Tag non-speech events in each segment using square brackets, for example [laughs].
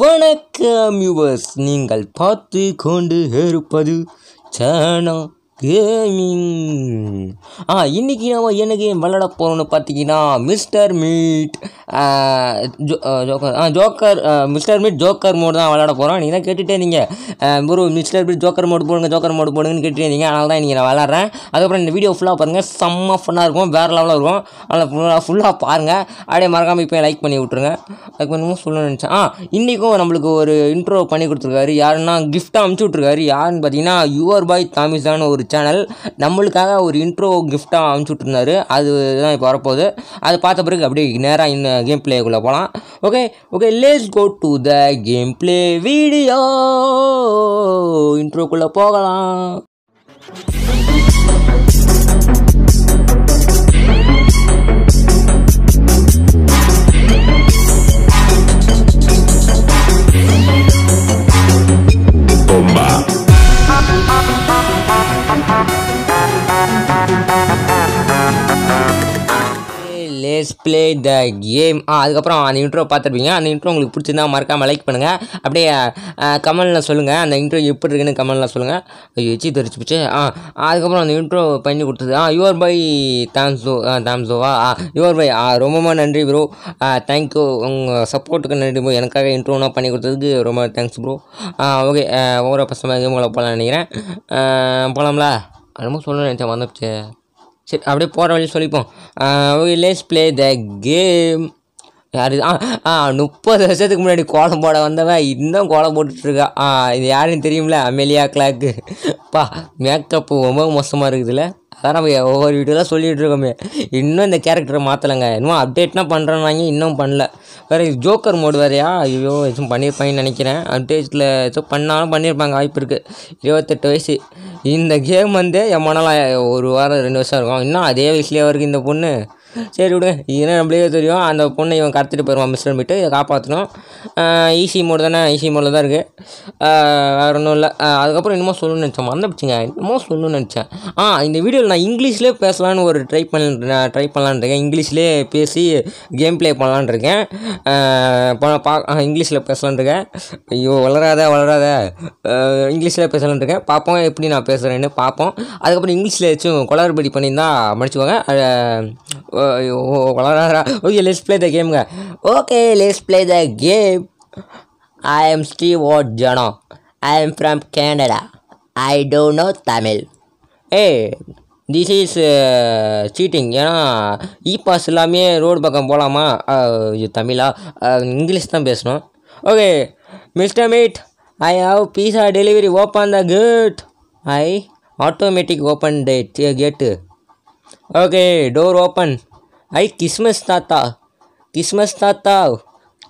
வணக்கம் யுவர்ஸ் நீங்கள் பார்த்து கொண்டு இருப்பது சேனல் கேமிங் ஆ இன்றைக்கி நம்ம என்ன கேம் விளாட போகிறோம்னு பார்த்தீங்கன்னா மிஸ்டர் மீட் ஜோக்கர் ஆ joker mister Meat joker mode தான் விளாட போகிறோம் நீங்கள் தான் கேட்டுகிட்டே நீங்கள் bro mister Meat joker mode போடுங்க ஜோக்கர் மோடு போடுங்கன்னு கேட்டுகிட்டே இருந்தீங்க அதனால தான் நீங்கள் நான் விளாட்றேன் அதுக்கப்புறம் இந்த வீடியோ ஃபுல்லாக பாருங்கள் செம்ம ஃபன்னாக இருக்கும் வேறு லெவலில் இருக்கும் அதில் ஃபுல்லாக ஃபுல்லாக பாருங்கள் அப்படியே மறக்காமல் இப்போ லைக் பண்ணி விட்ருங்க அதுக்கு கொஞ்சமும் சொல்லணும்னு நினச்சேன் ஆ இன்றைக்கும் நம்மளுக்கு ஒரு இன்ட்ரோ பண்ணி கொடுத்துருக்காரு யாருன்னா கிஃப்ட்டாக அனுப்பிச்சி விட்ருக்காரு யாருன்னு பார்த்தீங்கன்னா யுவர் பாய் தாமிசான்னு ஒரு சேனல் நம்மளுக்காக ஒரு இன்ட்ரோ கிஃப்ட்டாக அனுப்பிச்சுட்ருந்தாரு அது தான் இப்போ வரப்போகுது அதை பார்த்த பிறகு அப்படியே நேராக இன்னும் கேம் பிளேக்குள்ளே போகலாம் okay okay let's go to the game play video இன்ட்ரோக்குள்ளே போகலாம் லெஸ் பிளே த கேம் ஆ அதுக்கப்புறம் அந்த இன்ட்ரோ பார்த்துருப்பீங்க அந்த இன்ட்ரோ உங்களுக்கு பிடிச்சிருந்தா மறக்காமல் லைக் பண்ணுங்கள் அப்படியே கமெண்டில் சொல்லுங்கள் அந்த இன்ட்ரோ எப்படி இருக்குன்னு கமெண்டில் சொல்லுங்கள் ஐயோ வச்சு தெரிச்சு போச்சு ஆ அதுக்கப்புறம் அந்த இன்ட்ரோ பண்ணி கொடுத்தது ஆ யுவர் பை தாம்சோ தாம்சோவா ஆ யுவர் பை ஆ ரொம்ப நன்றி ப்ரோ தேங்க்யூ உங்கள் சப்போர்ட்டுக்கு நன்றி ப்ரோ எனக்காக இன்ட்ரோனா பண்ணி கொடுத்ததுக்கு ரொம்ப தேங்க்ஸ் ப்ரோ ஓகே ஒவ்வொரு பசங்க கேம் உங்களை போகலான்னு நினைக்கிறேன் போகலாம்ல மாதிரி சொல்லணும்னு நினச்சேன் வந்துச்சு சரி அப்படியே போகிற வழி சொல்லிப்போம் லேஸ் ப்ளே த கேம் யார் ஆ முப்பது வருஷத்துக்கு முன்னாடி கோலம் போட வந்தவன் இன்னும் கோலம் போட்டுட்ருக்கா ஆ இது யாருன்னு தெரியும்ல அமெலியா கிளாக்கு பா மேக்கப்பு ரொம்ப மோசமாக இருக்குதுல்ல அதான் நம்ம ஒவ்வொரு தான் சொல்லிகிட்டு இருக்கோமே இன்னும் இந்த கேரக்டரை மாற்றலைங்க இன்னும் அப்டேட்னா பண்ணுறேன்னு வாங்கி இன்னும் பண்ணல வேறு ஜோக்கர் மோடு வேறையா ஐயோ எதுவும் பண்ணியிருப்பாங்கன்னு நினைக்கிறேன் அட்வேஜில் எதுவும் பண்ணாலும் பண்ணியிருப்பாங்க வாய்ப்பு இருக்குது இருபத்தெட்டு வயசு இந்த கேம் வந்து எம்மனாலாம் ஒரு வாரம் ரெண்டு வருஷம் இருக்கும் இன்னும் அதே வயசுலேயே வருது இந்த பொண்ணு சரி விடு இதுனா நம்மளே தெரியும் அந்த பொண்ணை இவன் கடத்திட்டு போயிருவான் மிஸ்டர் போய்ட்டு இதை காப்பாற்றணும் ஈசி மோடு e தானே ஈசி e மோடில் தான் இருக்குது வேறு ஒன்றும் இல்லை அதுக்கப்புறம் என்னமோ சொல்லணும்னு நினச்சேன் பிடிச்சிங்க என்னமோ சொல்லணும்னு நினச்சேன் ஆ இந்த வீடியோவில் நான் இங்கிலீஷ்லேயே பேசலான்னு ஒரு ட்ரை பண்ண ட்ரை பண்ணலான்னு இருக்கேன் இங்கிலீஷ்லேயே பேசி கேம் ப்ளே பண்ணலான்னு இருக்கேன் பா இங்கிலீஷில் பேசலான் இருக்கேன் ஐயோ வளராத வளராத இங்கிலீஷில் பேசலான் இருக்கேன் பார்ப்போம் எப்படி நான் பேசுகிறேன்னு பார்ப்போம் அதுக்கப்புறம் இங்கிலீஷில் ஏதாச்சும் கொளறுபடி பண்ணியிருந்தால் மன்னிச்சுக்கோங்க ஓகே லெட்ஸ் ப்ளே த கேமுங்க okay let's play the game I am Stewart ஜனோ I am from Canada I don't know Tamil ஏ திஸ் இஸ் சீட்டிங் ஏன்னா இ பாஸ் எல்லாமே ரோடு பக்கம் போகலாமா தமிழா இங்கிலீஷ் தான் பேசணும் okay mister Meat I have pizza delivery open the gate I automatic open that gate okay door open I Christmas தாத்தா கிறிஸ்மஸ் தாத்தா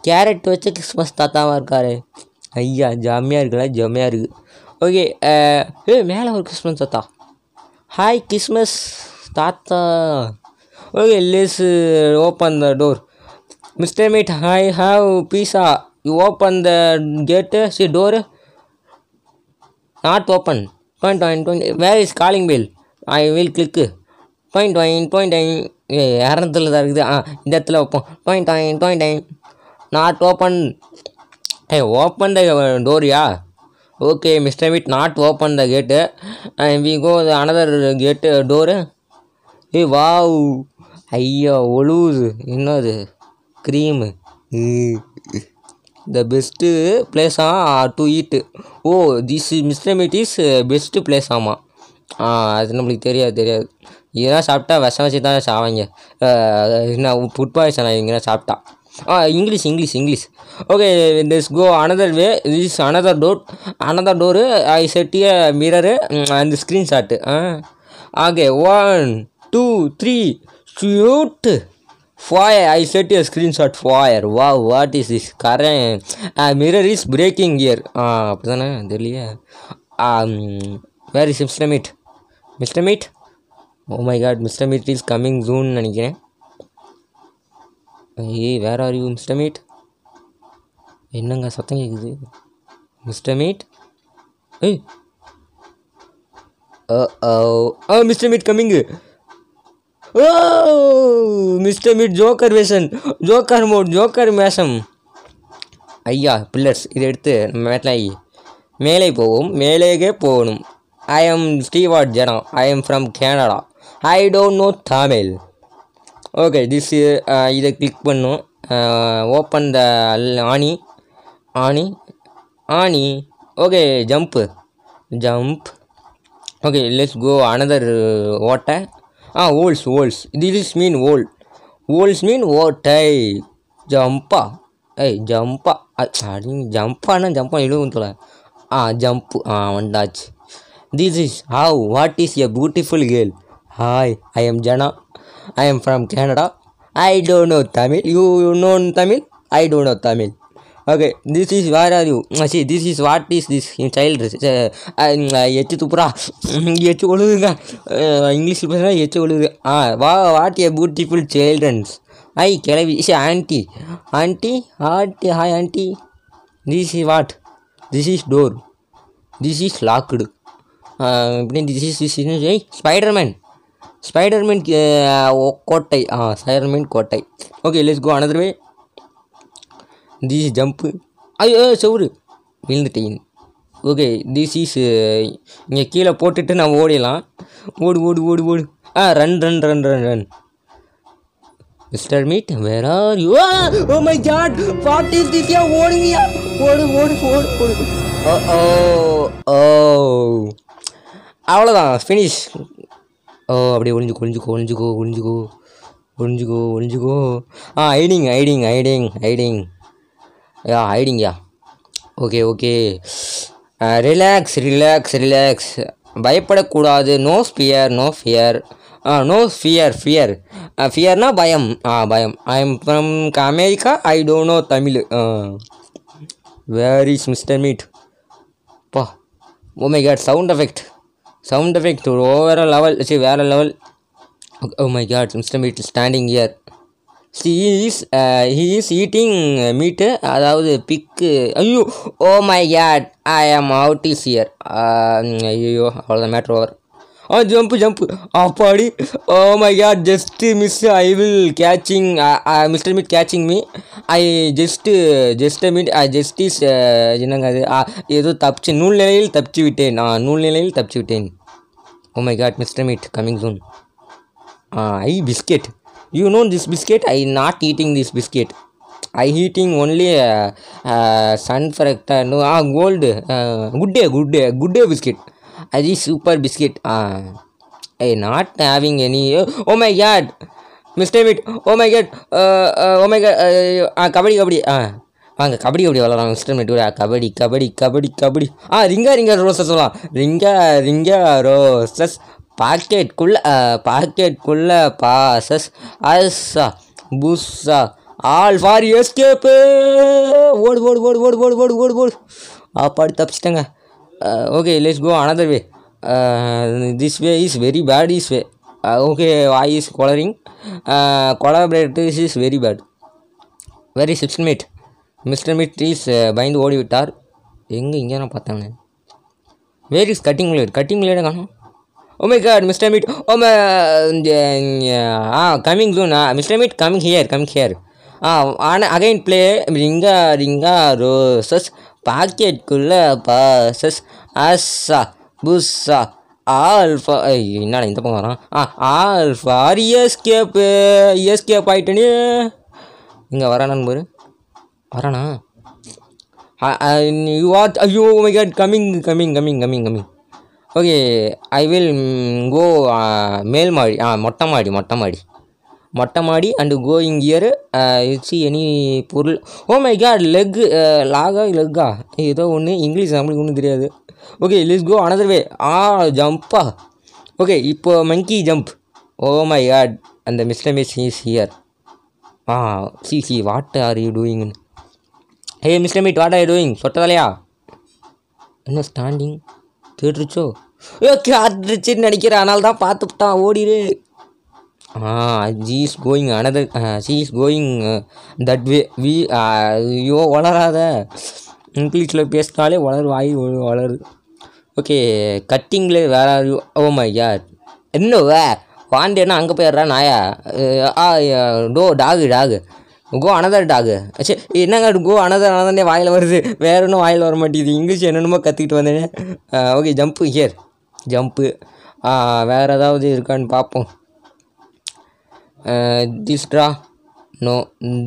கேரட் வச்ச கிறிஸ்மஸ் தாத்தாவாக இருக்காரு ஐயா ஜாமியாக இருக்குல்ல ஜம்மியாக இருக்குது ஓகே ஏ மேலே ஒரு கிறிஸ்மஸ் தாத்தா ஹாய் கிறிஸ்மஸ் தாத்தா okay let's open the door mister Meat hi have pizza you open the gate see door not open point twenty twenty where is calling bell I will click point twenty point இரநூத்துல தான் இருக்குது ஆ இந்த இடத்துல வைப்போம் டோய் டாயின் டொயின் டைம் நாட் ஓப்பன் ஏ ஓப்பன் த டோரியா okay mister Meat not open the gate we go another gate door ஏ வாவ் ஐயா ஒழுவுது என்னது க்ரீமு த பெஸ்ட்டு பிளேஸா to eat oh this mister Meat is best place ஆமாம் அது நம்மளுக்கு தெரியாது தெரியாது இதெல்லாம் சாப்பிட்டா விஷம் வச்சு தான் சாவாங்க என்ன ஃபுட் பாய்சன் ஆகிங்கலாம் சாப்பிட்டா ஆ English English English okay this go another way this another door another door I செட்டிய மிரரு அந்த ஸ்க்ரீன்ஷாட்டு ஆ okay one two three shoot fire I set a screenshot fire வா what is is current mirror is breaking here ஆ அப்படி தானே தெரியல where is mister Meat mister Meat oh my god mister Meat is coming ஜூன் நினைக்கிறேன் ஏய் வேற are you mister meet என்னங்க சத்தம் கேட்குது மிஸ்டர் மீட் ஏய் ஆ mister Meat coming oh mister Meat joker வேஷன் ஜோக்கர் மோட் ஜோக்கர் மேஷம் ஐயா பில்லர்ஸ் இதை எடுத்து நம்ம மேட்லாகி மேலே போவோம் மேலேக்கே போகணும் ஐ எம் ஸ்டீவார்ட் ஜனா I am from Canada I don't know Tamil okay this இதை கிளிக் பண்ணும் ஓப்பன் த ஆணி ஆணி ஆணி okay jump jump okay let's go another ஓட்டை ஆ ஓல்ஸ் ஓல்ஸ் திஸ் இஸ் மீன் ஓல் ஓல்ஸ் மீன் ஓட்டை ஜம்பா ஏய் ஜம்பா அது ஜம்பானா ஜம்பா இழுவும் தோல ஆ ஜம்ப் ஆ வந்தாச்சு this is how what is a beautiful girl hi I am ஜனா I am from Canada I don't know Tamil you you known Tamil I don't know Tamil okay this is where are you see this is what is this in child எச்சு துப்புரா [laughs] எச்சு ஒழுதுங்க இங்கிலீஷில் uh, பேசுனா எச்சு ஒழுது ஆ வா வாட் ஏ பியூட்டிஃபுல் சில்ட்ரன்ஸ் ஐ கிளவி see aunty aunty aunty hi aunty this is what this is door this is locked இப்படி திஸ் இஸ் ஸ்பைடர்மேன் ஸ்பைடர்மேன் கோட்டை ஆ ஸ்பைடர்மேன் கோட்டை okay let's go another way this jump ஐயோ செவுரு விழுந்துட்டேன் okay this is இங்கே கீழே போட்டுட்டு நான் ஓடிடலாம் ஓடு ஓடு ஓடு ஓடு ஆ run run run run run mister Meat where are you oh my god what is this யா ஓடுங்கயா ஓடு ஓடு ஓடு ஓடு ஓ ஓ அவ்வளோதான் ஃபினிஷ் ஓ அப்படியே ஒளிஞ்சுக்கோ ஒளிஞ்சுக்கோ ஒளிஞ்சுக்கோ ஒளிஞ்சுக்கோ ஒளிஞ்சுக்கோ ஒளிஞ்சுக்கோ ஆ ஐடிங் ஐடிங் ஐடிங் ஐடிங் யா ஐடிங்யா okay okay relax relax relax பயப்படக்கூடாது நோ ஃபியர் நோ ஃபியர் ஆ நோ ஃபியர் ஃபியர் ஃபியர்னா பயம் ஆ பயம் I am from America I don't know Tamil where is mister Meat பா oh my god sound effect sound effect ஒரு ஓவர லெவல் சரி வேறு level oh my god mister Meat standing here see is he is eating meat அதாவது பிக்கு ஐயோ ஓ my gate ஐ ஆம் out is here ஐயோ அவ்வளோதான் மேட்ரு ஓவர் ஆ ஜம்ப்பு ஜம்ப்பு அப்பாடி oh my god just miss I will catching mister Meat catching me I just just Meat I is என்னங்க அது ஏதோ தப்பிச்சு நூல் நிலையில் தப்பிச்சு விட்டேன் நான் நூல் நிலையில் தப்பிச்சு விட்டேன் Oh my god, Mr. Meat coming soon. Ah, I biscuit. You know this biscuit? I not eating this biscuit. I eating only uh, uh, uh no, ah, gold, uh, good day, good day, good day biscuit. I uh, super biscuit. Ah, I not having any. Uh, oh my god, Mr. Meat. Oh my god. Uh, uh, oh my god. Uh, ah, kabaddi, kabaddi. Ah. வாங்க கபடி எப்படி விளாட்றாங்க இன்ஸ்டன் விட கபடி கபடி கபடி கபடி ஆ ring a ring a roses சொல்லலாம் ring a ring a roses பாக்கெட்குள்ளே பாக்கெட்குள்ளே பாசஸ் அஸ்ஸா புஸ்ஸா ஆல் ஃபார் எஸ்கேப்பு ஓடு ஓடு ஓடு ஓடு ஓடு ஓடு ஓடு ஓடு அப்பாடி தப்பிச்சிட்டேங்க okay let's go another way this way is very bad is way okay why is coloring is is very bad very சிப்ஸ்மேட் மிஸ்டர் மிட்ரீஸ் பயந்து ஓடிவிட்டார் எங்கே இங்கே நான் பார்த்தாங்க where is cutting blade cutting பிளேடை காணும் oh my god mister Meat oh my ஆ கம்மிங் ஜூன் ஆ mister Meat coming here coming here ஆ ஆனால் again play ring a ring a roses பாக்கெட்குள்ளே பாசஸ் அஸ்ஸா புஸ்ஸா ஆல்ஃபா என்னடா இந்த பக்கம் வரான் ஆ ஆல்ஃபா ஆர் இஎஸ்கேப்பு இஎஸ்கேப் ஆகிட்டனே இங்கே வரானான்னு பாரு வரானா யூ வாட் ஐயோ my god coming coming coming coming coming okay I will go மேல் மாடி ஆ மொட்டை மாடி மொட்டை மாடி மொட்டை மாடி and going here see any பொருள் ஓ மை கேட் லெக் லாகா லெக்கா ஏதோ ஒன்று இங்கிலீஷ் நம்மளுக்கு ஒன்றும் தெரியாது okay let's go another way ஆ ஜம்ப்பா ஓகே இப்போ monkey jump oh my god அந்த மிஸ்டர் மிஸ் இஸ் ஹியர் ஆ see see what are you டூயிங்னு hey mister Meat what are doing சொட்டதாலையா என்ன ஸ்டாண்டிங் தேடுச்சோ ஏ காட்டுச்சுன்னு நினைக்கிறேன் அதனால தான் பார்த்துட்டான் ஓடிடு ஆ he is going another she is going that way we ஐயோ வளராத இங்கிலீஷில் பேசினாலே வளரு வாய் வளரு ஓகே கட்டிங்கில் வேற ஓ மை யார் என்ன வே வாண்டேன்னா அங்கே போயிடுறா நாயா ஆ டோ dog dog go another dog சரி என்னங்க கோ அனதர் அனதனே வாயில் வருது வேற ஒன்றும் வாயில் வர மாட்டேங்குது இங்கிலீஷ் என்னென்னமோ கற்றுக்கிட்டு வந்தேனே ஓகே ஜம்ப்பு ஹியர் ஜம்ப்பு வேறு ஏதாவது இருக்கான்னு பார்ப்போம் திஸ்ட்ரா நோ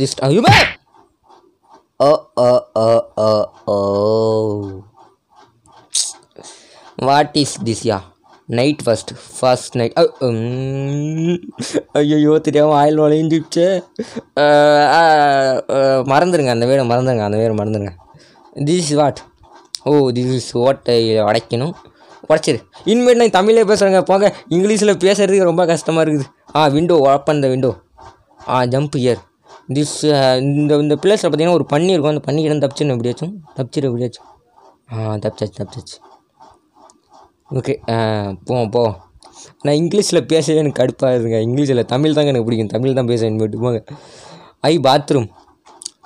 திஸ்ட் ஐயோ ஓ ஓ ஓ ஓ வாட் இஸ் திஸ்யா night first first night oh, um, ஐயோ தெரியாமல் ஆயில் வளைஞ்சிடுச்சு மறந்துடுங்க அந்த வேறு மறந்துடுங்க அந்த வேறு மறந்துடுங்க this is what oh oh, this is what உடைக்கணும் உடச்சிரு இனிமேல் நான் தமிழே பேசுகிறேங்க போங்க இங்கிலீஷில் பேசுகிறதுக்கு ரொம்ப கஷ்டமாக இருக்குது ஆ விண்டோ ஓப்பன் த விண்டோ ஆ ஜம்ப் இயர் திஸ் இந்த இந்த பிளேஸில் பார்த்தீங்கன்னா ஒரு பண்ணி இருக்கும் அந்த பண்ணி இடம் எப்படியாச்சும் தப்பிச்சிரு எப்படியாச்சும் ஆ தப்பிச்சாச்சு தப்பிச்சாச்சு ஓகே போ போ நான் இங்கிலீஷில் பேசவே எனக்கு கடுப்பாக இருங்க இங்கிலீஷில் தமிழ் தாங்க எனக்கு பிடிக்கும் தமிழ் தான் பேச போட்டு போங்க ஐ பாத்ரூம்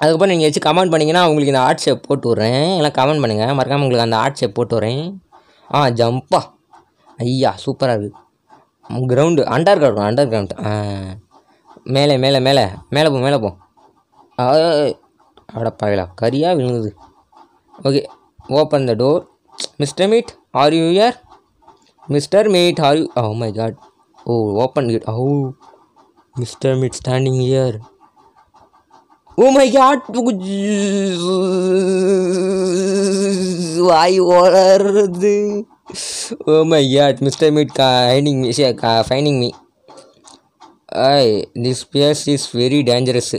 அதுக்கப்புறம் நீங்கள் ஏதாச்சும் கமெண்ட் பண்ணிங்கன்னா உங்களுக்கு இந்த ஆர்ட் ஷேப் போட்டு விட்றேன் எல்லாம் கமெண்ட் பண்ணுங்கள் மறக்காமல் உங்களுக்கு அந்த ஆர்ட் ஷேப் போட்டு வரேன் ஆ ஜம்பா ஐயா சூப்பராக இருக்குது ground underground underground மேலே மேலே மேலே மேலே போ மேலே போ பாயலா கரியாக விழுங்குது okay open the door mister Meat are you here Mr. Meat, how you? Oh my god. Oh, open it. Oh, Mr. Meat standing here. Oh my god. Why are Oh my god, Mr. Meat hiding me, finding me. Aye, this place is very dangerous.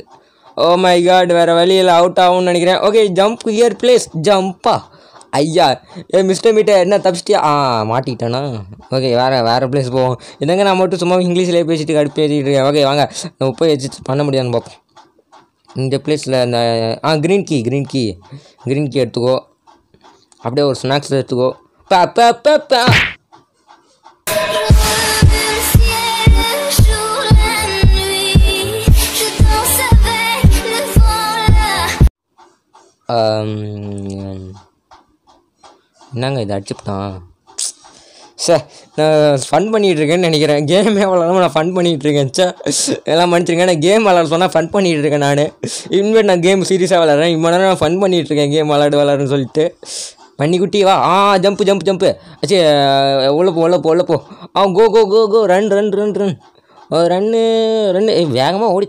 Oh my god, where are வேற வழியில் out ஆகும்னு Okay, jump here, please. Jump, ஜம்பா ஐயா ஏ mister metre என்ன தப்பிச்சிட்டியா ஆ மாட்டிக்கிட்டேண்ணா okay வேறு வேறு place போவோம் என்னங்க நான் மட்டும் சும்மா இங்கிலீஷ்லேயே பேசிட்டு கடுப்பு பேசிகிட்டு இருக்கேன் ஓகே வாங்க நம்ம போய் எச்சு பண்ண முடியாதுன்னு பார்ப்போம் இந்த பிளேஸில் இந்த ஆ green key green key green key எடுத்துக்கோ அப்படியே ஒரு ஸ்நாக்ஸ் எடுத்துக்கோ பா பா என்னங்க இதை அடிச்சுட்டான் சே நான் ஃபன் பண்ணிகிட்ருக்கேன்னு நினைக்கிறேன் கேமே விளாடாமல் நான் ஃபன் பண்ணிகிட்ருக்கேன் சார் எல்லாம் மன்னிச்சிருக்கேன் நான் கேம் விளாட சொன்னால் ஃபன் பண்ணிகிட்ருக்கேன் நான் இன்வெட் நான் கேம் சீரியஸாக விளாட்றேன் இவ்வளோ நேரம் நான் ஃபன் பண்ணிகிட்ருக்கேன் கேம் விளாடு விளாடுன்னு சொல்லிட்டு பண்ணிக்குட்டி வா ஆ ஜம்ப்பு ஜம்ப் ஜம்ப்பு அச்சே உள்ள போ உள்ள போ உள்ள போ ஆ go go go go run run run run run run ஏ வேகமாக ஓடி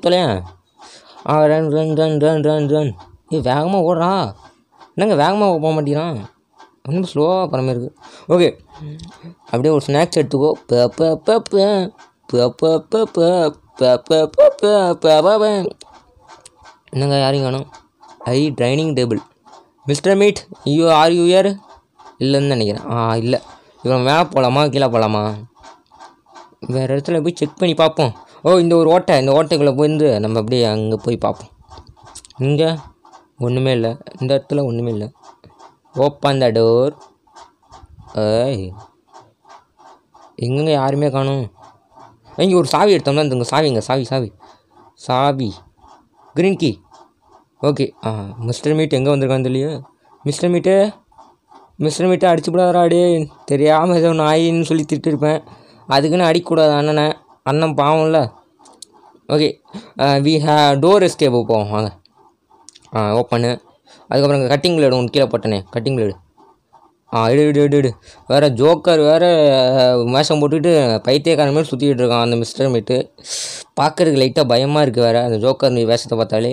ஆ run run run run run run ஏ வேகமாக ஓடுறான் என்னங்க வேகமாக போக மாட்டேங்கிறான் ரொம்ப ஸ்லோவாக போகிற மாதிரி இருக்குது ஓகே அப்படியே ஒரு ஸ்நாக்ஸ் எடுத்துக்கோ என்னங்க யாரையும் காணும் I dining table mister Meat ஐயோ ஆர் யூ இயர் இல்லைன்னு நினைக்கிறேன் ஆ இல்லை இவன் மேலே போகலாமா கீழே போகலாமா வேறு இடத்துல போய் செக் பண்ணி பார்ப்போம் ஓ இந்த ஒரு ஓட்டை இந்த ஓட்டைக்குள்ளே போயிருந்து நம்ம அப்படியே அங்கே போய் பார்ப்போம் இங்கே ஒன்றுமே இல்லை இந்த இடத்துல ஒன்றுமே இல்லை ஓப்பன் த டோர் ஏய் எங்கெங்க யாருமே காணும் இங்கே ஒரு சாவி எடுத்தோம்னா இந்த சாவிங்க சாவி சாவி சாவி க்ரீன் கீ ஓகே ஆ மிஸ்டர் மீட் எங்கே வந்திருக்கான்னு தெரியல மிஸ்டர் மீட்டு மிஸ்டர் மீட்டை அடிச்சு விடாதாடே தெரியாமல் ஏதோ ஆயின்னு சொல்லி திட்டிருப்பேன் அதுக்குன்னு அடிக்கக்கூடாது அண்ணனை அண்ணன் பாவம்ல okay we hey door escape போவோம் வாங்க ஆ ஓப்பனு அதுக்கப்புறம் இங்கே கட்டிங் பிளேடு ஒன்று கீழே போட்டனே கட்டிங் பிளேடு ஆ இடு இடு இடு இடு வேறு ஜோக்கர் வேறு மேஷம் போட்டுக்கிட்டு பைத்தியக்காரன் மாதிரி சுற்றிக்கிட்டு இருக்கான் அந்த மிஸ்டர் மீட்டு பார்க்குறதுக்கு லைட்டாக பயமாக இருக்குது வேறு அந்த ஜோக்கர் வேஷத்தை பார்த்தாலே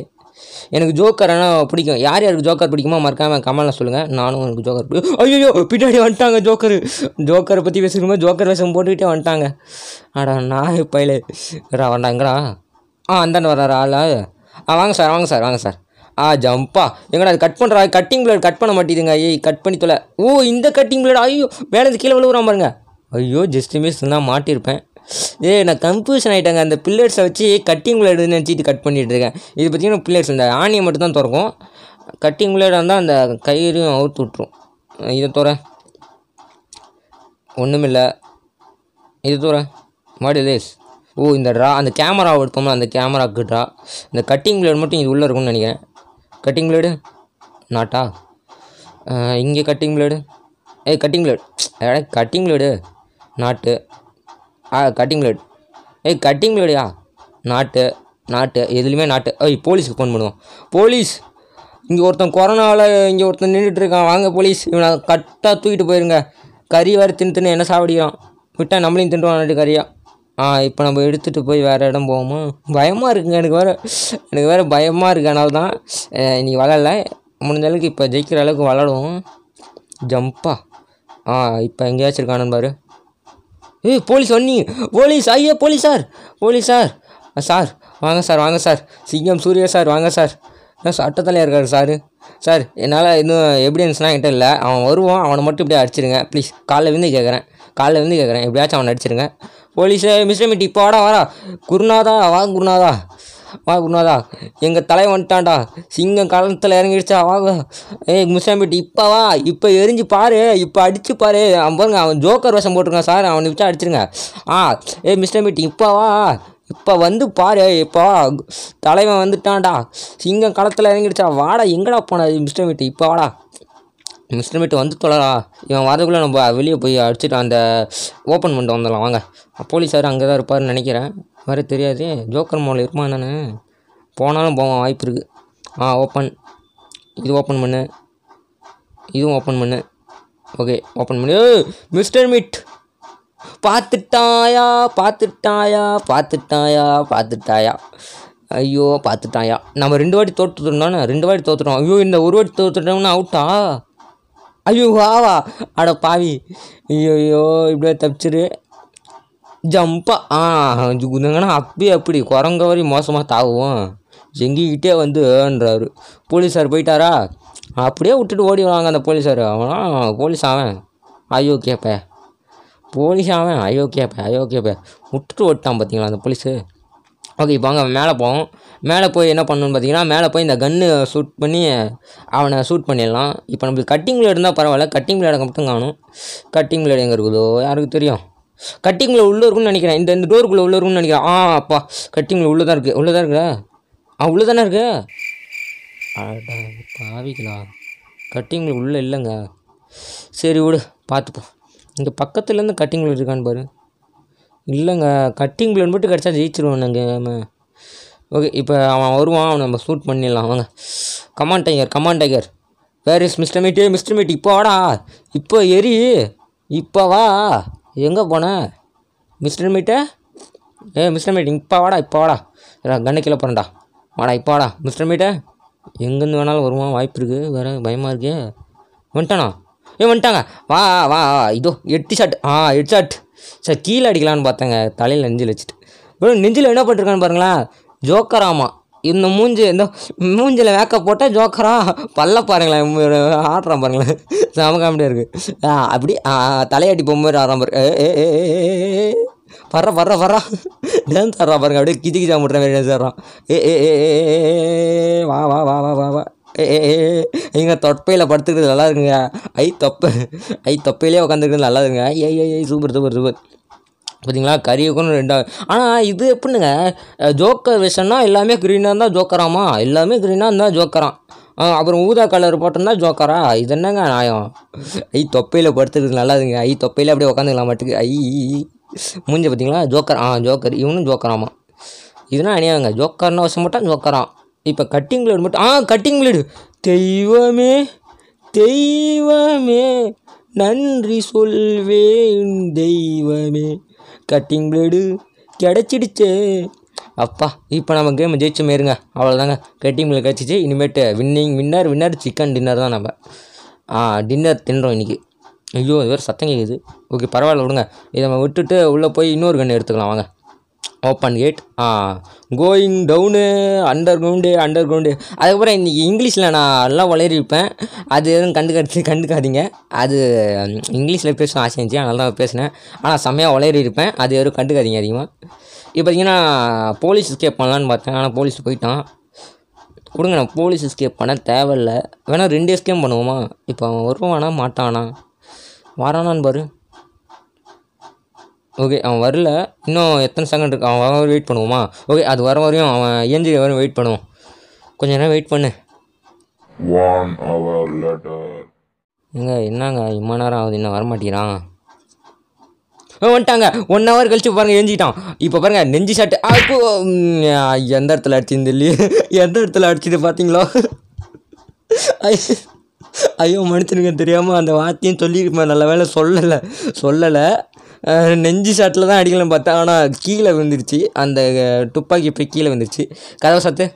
எனக்கு ஜோக்கர் ஆனால் பிடிக்கும் யார் யாருக்கு ஜோக்கர் பிடிக்குமோ மறக்காமல் கமலில் சொல்லுங்கள் நானும் எனக்கு ஜோக்கர் பிடிக்கும் ஐயோ பின்னாடி வந்துட்டாங்க ஜோக்கர் ஜோக்கரை பற்றி பேசுகிறோமோ ஜோக்கர் வேஷம் போட்டுக்கிட்டே வந்துட்டாங்க ஆடா நான் இல்லை வேறா வந்தாங்கடா ஆ அந்தாண்டு வர்றாரு ஆள் ஆ வாங்க சார் வாங்க சார் வாங்க சார் ஆ ஜம்பா எங்கடா கட் பண்ணுறா கட்டிங் பிளேட் கட் பண்ண மாட்டேதுங்க ஐய் கட் பண்ணி தொலை ஓ இந்த கட்டிங் பிளேட் ஐயோ மேலேருந்து கீழே விழுவுறான் பாருங்க ஐயோ ஜஸ்ட் மிஸ் தான் மாட்டியிருப்பேன் ஏ நான் கன்ஃபியூஷன் ஆகிட்டாங்க அந்த பில்லர்ஸை வச்சு கட்டிங் பிளேடு நினச்சிட்டு கட் பண்ணிகிட்டு இருக்கேன் இது பார்த்திங்கன்னா பில்லர்ஸ் இந்த ஆணியை மட்டும் தான் திறக்கும் கட்டிங் பிளேடாக இருந்தால் அந்த கயிறையும் அவுத்து விட்ரும் இதை தோற ஒன்றுமில்லை இது தோற மாடிலேஸ் ஓ இந்த ட்ரா அந்த கேமரா எடுத்தோம்னா அந்த கேமராக்கு ட்ரா இந்த கட்டிங் பிளேட் மட்டும் இது உள்ளே இருக்கும்னு நினைக்கிறேன் கட்டிங் பிளேடு நாட்டா இங்கே கட்டிங் பிளேடு ஏய் cutting blade cutting blade not ஆ கட்டிங் பிளேட் ஏய் கட்டிங் பிளேடியா நாட்டு நாட்டு எதுலேயுமே நாட்டு ஐய் போலீஸுக்கு ஃபோன் பண்ணுவோம் போலீஸ் இங்கே ஒருத்தன் கொரோனாவில் இங்கே ஒருத்தன் நின்றுட்டு இருக்கான் வாங்க போலீஸ் இவனை கட்டாக தூக்கிட்டு போயிருங்க கறி வேறு தின்னு தின்னு என்ன சாப்பிடிக்கிறான் விட்டால் நம்மளையும் தின்றுவான் கறியாக இப்போ நம்ம எடுத்துகிட்டு போய் வேறு இடம் போவோமா பயமாக இருக்குங்க எனக்கு வேறு எனக்கு வேறு பயமாக இருக்குது அதனால தான் இன்றைக்கி விளாடலை முடிஞ்ச அளவுக்கு இப்போ ஜெயிக்கிற அளவுக்கு விளாடுவோம் ஜம்பா ஆ இப்போ எங்கேயாச்சும் இருக்கானு பாரு ஏய் போலீஸ் ஒன்னி போலீஸ் ஐயா police sir police sir sir வாங்க சார் வாங்க சார் சிங்கம் சூர்யா சார் வாங்க சார் என்ன சட்டத்தலையாக இருக்காரு சார் சார் என்னால் இன்னும் எவிடன்ஸ்லாம் என்கிட்ட இல்லை அவன் வருவான் அவனை மட்டும் இப்படியே அடிச்சிருங்க ப்ளீஸ் காலைல விழுந்து கேட்குறேன் காலைல விழுந்து கேட்குறேன் எப்படியாச்சும் அவனை அடிச்சிருங்க போலீஸே மிஸ்டர் மிட்டி இப்போ வாடா வாடா குருநாதா வா குருநாதா வா குருநாதா எங்கள் தலை வந்துட்டான்டா சிங்கம் களத்தில் இறங்கிடுச்சா வா ஏ மிஸ்டர் இப்போ வா இப்போ எரிஞ்சு பாரு இப்போ அடிச்சு பாரு அவன் பாருங்க அவன் ஜோக்கர் வேஷம் போட்டிருக்கான் சார் அவனை வச்சா அடிச்சிருங்க ஆ ஏ மிஸ்டர் இப்போ வா இப்போ வந்து பாரு இப்போ தலைவன் வந்துட்டான்டா சிங்கம் களத்தில் இறங்கிடுச்சா வாடா எங்கடா போனது மிஸ்டர் மீட்டி இப்போ வாடா இன்ஸ்ட்ருமெண்ட் வந்து தொழலா இவன் வரதுக்குள்ளே நம்ம வெளியே போய் அடிச்சுட்டு அந்த ஓப்பன் பண்ணிட்டு வந்துடலாம் வாங்க போலீஸார் அங்கே தான் இருப்பார்னு நினைக்கிறேன் வேறு தெரியாது ஜோக்கர் மால் இருப்பான் தானே போனாலும் போவான் வாய்ப்பு இருக்குது ஆ ஓப்பன் இது ஓப்பன் பண்ணு இதுவும் ஓப்பன் பண்ணு ஓகே ஓப்பன் பண்ணு மிஸ்டர் மிட் பார்த்துட்டாயா பார்த்துட்டாயா பார்த்துட்டாயா பார்த்துட்டாயா ஐயோ பார்த்துட்டாயா நம்ம ரெண்டு வாட்டி தோற்றுட்டோம்னா ரெண்டு வாட்டி தோற்றுட்டோம் ஐயோ இந்த ஒரு வாட்டி தோற்றுட்டோம்னா அவுட்டா ஐயோ வாவா அட பாவி ஐயோ ஐயோ இப்படியே தப்பிச்சிரு ஜம்பா ஆ அப்படி அப்படி குரங்க வரி மோசமாக தாவும் ஜெங்கிக்கிட்டே வந்துன்றாரு போலீஸார் போயிட்டாரா அப்படியே விட்டுட்டு ஓடி வாங்க அந்த போலீஸார் அவனா போலீஸ் ஆவன் ஐயோ கேப்ப போலீஸ் அவன் ஐயோ கேப்ப ஐயோ கேப்ப விட்டுட்டு ஓட்டான் பார்த்தீங்களா அந்த போலீஸு ஓகே இப்போ அங்கே மேலே போவோம் மேலே போய் என்ன பண்ணணும்னு பார்த்தீங்கன்னா மேலே போய் இந்த கன்று ஷூட் பண்ணி அவனை ஷூட் பண்ணிடலாம் இப்போ நம்மளுக்கு கட்டிங் பிளேட் இருந்தால் பரவாயில்ல கட்டிங் பிளேடை மட்டும் காணும் கட்டிங் பிளேட் எங்கே இருக்குதோ யாருக்கு தெரியும் கட்டிங்கில் உள்ளே இருக்கும்னு நினைக்கிறேன் இந்த இந்த டோருக்குள்ளே உள்ளே இருக்கும்னு நினைக்கிறேன் ஆ அப்பா கட்டிங்கில் உள்ளே தான் இருக்குது உள்ளே தான் இருக்குதா ஆ உள்ளே தானே இருக்கு பாவிங்களா கட்டிங்கில் உள்ளே இல்லைங்க சரி விடு பார்த்துப்போம் இங்கே பக்கத்துலேருந்து கட்டிங்கில் இருக்கான்னு பாரு இல்லைங்க கட்டிங் கட்டிங்கில் மட்டும் கிடச்சா ஜெயிச்சிருவோம் நாங்கள் ஓகே இப்போ அவன் வருவான் அவன் நம்ம ஷூட் பண்ணிடலாம் வாங்க come on tiger come on tiger where is mister meat mister meat இப்போ வாடா இப்போ எரி இப்போ வா எங்கே போன மிஸ்டர் மீட்டை ஏ மிஸ்டர் மீட் இப்போ வாடா இப்போ வாடா கண்ணு கீழே போகிறேன்டா வாடா இப்போ வாடா மிஸ்டர் மீட்டை எங்கேருந்து வேணாலும் வருவான் வாய்ப்பு இருக்குது வேறு பயமாக இருக்கே வந்துட்டானா ஏ வந்துட்டாங்க வா வா இதோ எட்டு ஷாட் ஆ எட்டு ஷாட் சார் கீழே அடிக்கலான்னு பார்த்தேங்க தலையில் நெஞ்சில் வச்சுட்டு நெஞ்சில் என்ன பண்ணிருக்கான்னு பாருங்களேன் ஜோக்கராமா இந்த மூஞ்சி இந்த மூஞ்சில் மேக்கப் போட்டால் ஜோக்கராக பல்ல பாருங்களேன் ஆடுறான் பாருங்களேன் செம காமெடியாக இருக்குது அப்படி தலையாட்டி போகும்போது ஆடுறான் பாரு வர்ற வர்ற வர்றா டான்ஸ் ஆடுறா பாருங்க அப்படியே கிச்சி கிச்சா முட்டுற மாதிரி டான்ஸ் ஆடுறான் ஏ ஏ வா வா வா வா வா வா ஏ எங்கள் தொப்பையில் படுத்துக்கிறது நல்லா இருக்குங்க ஐ தொப்பை ஐ தொப்பையிலே உட்காந்துருக்குறது நல்லா இருக்குங்க ஐ ஐ ஐ சூப்பர் சூப்பர் சூப்பர் பார்த்தீங்களா கரியுக்கும் ரெண்டாவது ஆனால் இது எப்படினுங்க ஜோக்கர் விஷன்னா எல்லாமே க்ரீனாக இருந்தால் ஜோக்கராமா எல்லாமே க்ரீனாக இருந்தால் ஜோக்கரான் அப்புறம் ஊதா கலர் போட்டிருந்தா ஜோக்கரா இது என்னங்க நாயம் ஐ தொப்பையில் படுத்துக்கிறது நல்லாதுங்க ஐ தொப்பையில் அப்படியே உட்காந்துக்கலாம் மாட்டுக்கு ஐ முடிஞ்ச பார்த்தீங்களா ஜோக்கர் ஆ ஜோக்கர் இவனும் ஜோக்கராமா இதுனா அணியாங்க ஜோக்கர்னு வசம் போட்டால் ஜோக்கராம் இப்போ கட்டிங் பிளேடு மட்டும் ஆ கட்டிங் பிளேடு தெய்வமே தெய்வமே நன்றி சொல்வேன் தெய்வமே கட்டிங் பிளேடு கிடச்சிடுச்சே அப்பா இப்போ நம்ம கேம் ஜெயிச்சு இருங்க அவ்வளோதாங்க கட்டிங் பிளேட் கிடச்சிச்சு இனிமேட்டு winning winner winner chicken dinner தான் நம்ம ஆ டின்னர் தின்றோம் இன்றைக்கி ஐயோ இது வேறு சத்தம் கேட்குது ஓகே பரவாயில்ல விடுங்க இதை நம்ம விட்டுட்டு உள்ளே போய் இன்னொரு கண்ணு எடுத்துக்கலாம் வாங்க open gate ah going down underground underground அதுக்கப்புறம் இன்றைக்கி இங்கிலீஷில் நான் எல்லாம் வளரிருப்பேன் அது எதுவும் கண்டுக்காது கண்டுக்காதீங்க அது இங்கிலீஷில் பேசணும் ஆசை இருந்துச்சு அதனால தான் பேசினேன் ஆனால் செம்மையாக வளரிருப்பேன் அது எதுவும் கண்டுக்காதீங்க அதிகமாக இப்போ பார்த்தீங்கன்னா போலீஸ் எஸ்கேப் பண்ணலான்னு பார்த்தேன் ஆனால் போலீஸ் போயிட்டான் கொடுங்க நான் போலீஸ் எஸ்கேப் பண்ண தேவையில்லை வேணால் ரெண்டு எஸ்கேப் பண்ணுவோமா இப்போ அவன் வருவானா மாட்டானா வரானான்னு பாரு ஓகே அவன் வரல இன்னும் எத்தனை செகண்ட் இருக்கு அவன் வர வெயிட் பண்ணுவோமா ஓகே அது வர வரையும் அவன் ஏஞ்சி வரையும் வெயிட் பண்ணுவோம் கொஞ்சம் நேரம் வெயிட் பண்ணு ஏங்க என்னங்க இம்மா நேரம் ஆகுது இன்னும் வரமாட்டேங்கிறான் வந்துட்டாங்க ஒன் ஹவர் கழிச்சு பாருங்கள் எஞ்சிட்டான் இப்போ பாருங்கள் நெஞ்சு சாட்டு அப்போ எந்த இடத்துல அடிச்சிருந்து இல்லையே எந்த இடத்துல அடிச்சது பார்த்தீங்களோ ஐயோ மனுஷனுக்கு தெரியாமல் அந்த வார்த்தையும் சொல்லி நல்ல வேலை சொல்லலை சொல்லலை நெஞ்சு ஷாட்டில் தான் அடிக்கலாம் பார்த்தேன் ஆனால் கீழே விழுந்துருச்சு அந்த துப்பாக்கி போய் கீழே வந்துருச்சு கதவை சத்து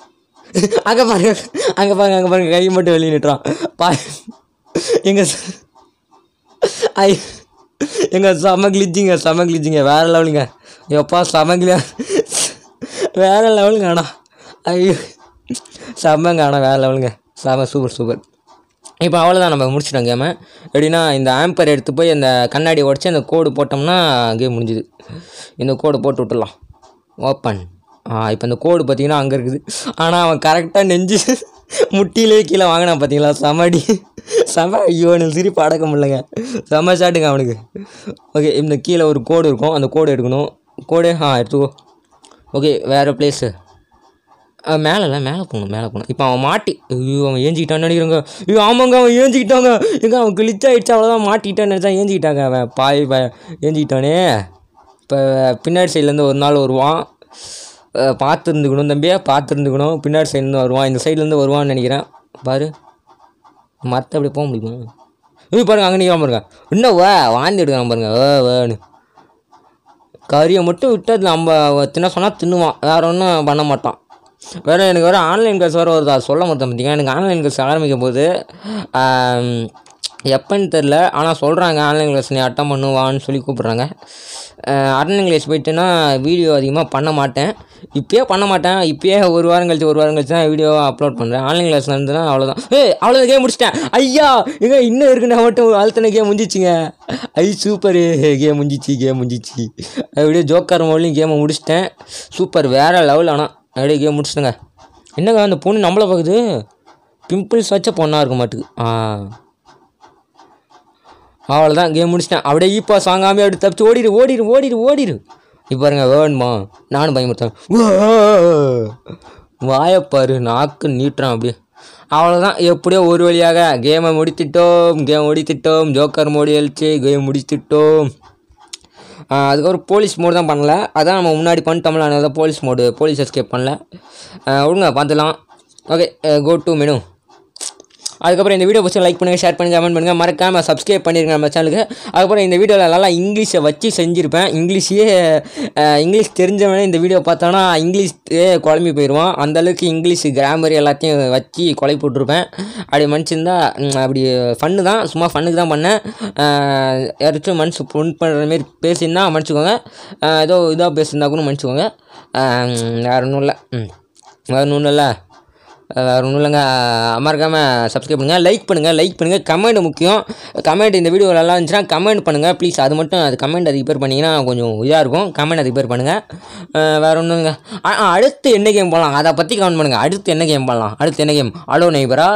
அங்கே பாருங்க அங்கே பாருங்க அங்கே பாருங்க கையை மட்டும் வெளியே நிட்டுறான் பா எங்கள் ஐ எங்கள் செம கிளிச்சிங்க செம கிளிச்சிங்க வேறு லெவலுங்க எப்பா செம வேறு லெவலுங்க ஆனால் ஐயோ செம்மங்க ஆனால் வேறு லெவலுங்க செம சூப்பர் சூப்பர் இப்போ அவ்வளோதான் நம்ம முடிச்சிட்டோம் கேமை எப்படின்னா இந்த ஆம்பர் எடுத்து போய் அந்த கண்ணாடி உடச்சி அந்த கோடு போட்டோம்னா கேம் முடிஞ்சுது இந்த கோடு போட்டு விட்டுலாம் ஓப்பன் இப்போ இந்த கோடு பார்த்திங்கன்னா அங்கே இருக்குது ஆனால் அவன் கரெக்டாக நெஞ்சு முட்டியிலே கீழே வாங்கினான் பார்த்தீங்களா சமாடி செம ஐயோ எனக்கு சிரிப்பு அடக்க முடியலங்க செம சாட்டுங்க அவனுக்கு ஓகே இந்த கீழே ஒரு கோடு இருக்கும் அந்த கோடு எடுக்கணும் கோடே ஆ எடுத்துக்கோ ஓகே வேறு பிளேஸு மேலே மேலே போகணும் மேலே போகணும் இப்போ அவன் மாட்டி ஐயோ அவன் ஏஞ்சிக்கிட்டான்னு நினைக்கிறோங்க ஐயோ ஆமாங்க அவன் ஏஞ்சிக்கிட்டாங்க எங்க அவன் கிழிச்சாயிடுச்சு அவ்வளோதான் மாட்டிக்கிட்டான்னு நினச்சா ஏஞ்சிக்கிட்டாங்க அவன் பாய் ஏஞ்சிக்கிட்டானே இப்போ பின்னாடி சைட்லேருந்து ஒரு நாள் வருவான் பார்த்துருந்துக்கணும் தம்பியாக பார்த்துருந்துக்கணும் பின்னாடி சைட்லேருந்து வருவான் இந்த சைட்லேருந்து வருவான்னு நினைக்கிறேன் பாரு மற்ற அப்படி போக முடியுமா இது பாருங்க அங்கே நிற்கிறான் பாருங்க இன்னும் வா வாந்தி எடுக்கலாம் பாருங்க ஓ வேணு கறியை மட்டும் விட்டு நம்ம தின்ன சொன்னால் தின்னுவான் வேற ஒன்றும் பண்ண மாட்டான் வேறு எனக்கு வேறு ஆன்லைன் கிளாஸ் வேறு வருது அதை சொல்ல மாட்டேன் பார்த்தீங்கன்னா எனக்கு ஆன்லைன் கிளாஸ் ஆரம்பிக்கும் போது எப்போன்னு தெரில ஆனால் சொல்கிறாங்க ஆன்லைன் கிளாஸ் நீ அட்டன் பண்ணுவான்னு சொல்லி கூப்பிட்றாங்க ஆன்லைன் கிளாஸ் போயிட்டுன்னா வீடியோ அதிகமாக பண்ண மாட்டேன் இப்போயே பண்ண மாட்டேன் இப்போயே ஒரு வாரம் கழிச்சு ஒரு வாரம் கழிச்சு தான் வீடியோ அப்லோட் பண்ணுறேன் ஆன்லைன் கிளாஸ் நடந்துன்னா அவ்வளோதான் ஏ அவ்வளோ கேம் முடிச்சிட்டேன் ஐயா ஏங்க இன்னும் இருக்குன்னா மட்டும் ஒரு அழுத்தின கேம் முடிஞ்சிச்சுங்க ஐ சூப்பர் கேம் முடிஞ்சிச்சு கேம் முடிஞ்சிச்சு அப்படியே ஜோக்கர் மொழியும் கேமை முடிச்சிட்டேன் சூப்பர் வேறு லெவல் ஆனால் அப்படியே கேம் முடிச்சிட்டேங்க என்னங்க அந்த பொண்ணு நம்மளை பார்க்குது பிம்பிள்ஸ் வச்ச பொண்ணாக இருக்க மாட்டுக்கு ஆ அவ்வளோதான் கேம் முடிச்சிட்டேன் அப்படியே ஈப்பா சாங்காமே அப்படி தப்பிச்சு ஓடிடு ஓடிடு ஓடிடு ஓடிடு இப்போ பாருங்க வேணுமா நானும் பயமுறுத்தேன் வாயப்பாரு நாக்கு நீட்டுறான் அப்படியே அவ்வளோதான் எப்படியோ ஒரு வழியாக கேமை முடித்துட்டோம் கேம் முடித்துட்டோம் ஜோக்கர் மோடி அழிச்சு கேம் முடித்துட்டோம் அதுக்கப்புறம் போலீஸ் மோடு தான் பண்ணல அதான் நம்ம முன்னாடி பண்ணிட்டோம்ல அதனால போலீஸ் மோடு போலீஸ் எஸ்கேப் பண்ணல விடுங்க பார்த்துலாம் ஓகே கோ டு மெனு அதுக்கப்புறம் இந்த வீடியோ பசங்க லைக் பண்ணுங்கள் ஷேர் பண்ணுங்கள் கமெண்ட் பண்ணுங்கள் மறக்காமல் சப்ஸ்கிரைப் பண்ணிருங்க நம்ம சேனலுக்கு அதுக்கப்புறம் இந்த வீடியோவில் நல்லா இங்கிலீஷை வச்சு செஞ்சுருப்பேன் இங்கிலீஷையே இங்கிலீஷ் தெரிஞ்சவனே இந்த வீடியோ பார்த்தானா இங்கிலீஷே குழம்பி போயிடுவான் அந்தளவுக்கு இங்கிலீஷ் கிராமர் எல்லாத்தையும் வச்சு கொலை போட்டிருப்பேன் அப்படி மனுச்சிருந்தா அப்படி ஃபன்னு தான் சும்மா ஃபன்னுக்கு தான் பண்ணேன் யாராச்சும் மனசு ஃபோன் பண்ணுற மாரி பேசியிருந்தா மன்னிச்சுக்கோங்க ஏதோ இதாக பேசியிருந்தா கூட மன்னிச்சுக்கோங்க வேறு ஒன்றும் இல்லை வேறு ஒன்றும் இல்லை வேறு ஒன்றும் இல்லைங்க மறக்காமல் சப்ஸ்கிரைப் பண்ணுங்கள் லைக் பண்ணுங்கள் லைக் பண்ணுங்கள் கமெண்ட் முக்கியம் கமெண்ட் இந்த வீடியோ நல்லா இருந்துச்சுன்னா கமெண்ட் பண்ணுங்கள் ப்ளீஸ் அது மட்டும் அது கமெண்ட் அதுக்கு ரிப்பேர் பண்ணிங்கன்னா கொஞ்சம் இதாக இருக்கும் கமெண்ட் அதுக்கு ரிப்பேர் பண்ணுங்கள் வேறு ஒன்றுங்க அடுத்து என்ன கேம் போடலாம் அதை பற்றி கமெண்ட் பண்ணுங்கள் அடுத்து என்ன கேம் போடலாம் அடுத்து என்ன கேம் ஹலோ நெய்பரா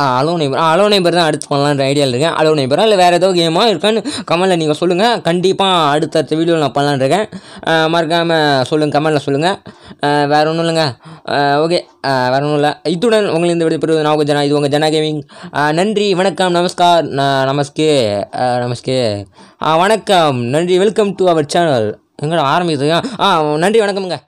ஆ அலோ நைபர் ஆ அலோ நைபர் தான் அடுத்து பண்ணலான்ற ஐடியாவில் இருக்கேன் அலோ நைபரா இல்லை வேறு ஏதோ கேமாக இருக்கான்னு கமலில் நீங்கள் சொல்லுங்கள் கண்டிப்பாக அடுத்தடுத்த வீடியோவில் நான் பண்ணலான்னு இருக்கேன் மறக்காமல் சொல்லுங்கள் கமலில் சொல்லுங்கள் வேறு ஒன்றும் இல்லைங்க ஓகே வேறு ஒன்றும் இல்லை இத்துடன் உங்களை இந்த விடைபெறுவது நான் உங்கள் ஜனா இது உங்கள் ஜனா கேமிங் நன்றி வணக்கம் நமஸ்கார் நமஸ்கே நமஸ்கே வணக்கம் நன்றி வெல்கம் டு அவர் சேனல் எங்கடா ஆரம்பிக்கிறது ஆ நன்றி வணக்கம்ங்க